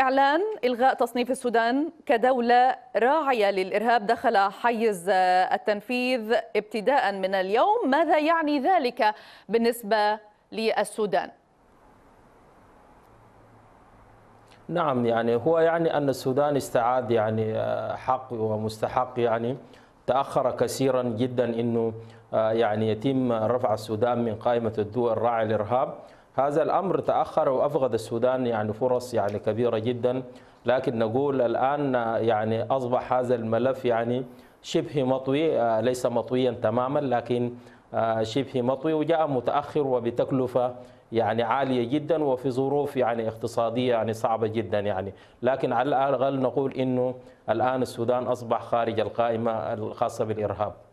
إعلان إلغاء تصنيف السودان كدولة راعية للإرهاب دخل حيز التنفيذ ابتداء من اليوم ماذا يعني ذلك بالنسبة للسودان؟ نعم يعني هو يعني أن السودان استعاد يعني آه، حق ومستحق يعني تأخر كثيرا جدا أنه آه، يعني يتم رفع السودان من قائمة الدول الراعية للإرهاب هذا الأمر تأخر وأفقد السودان يعني فرص يعني كبيرة جدا لكن نقول الآن يعني أصبح هذا الملف يعني شبه مطوي آه، ليس مطويا تماما لكن آه، شبه مطوي وجاء متأخر وبتكلفة يعني عالية جدا وفي ظروف يعني اقتصادية يعني صعبة جدا يعني لكن على الأقل نقول إنه الآن السودان أصبح خارج القائمة الخاصة بالإرهاب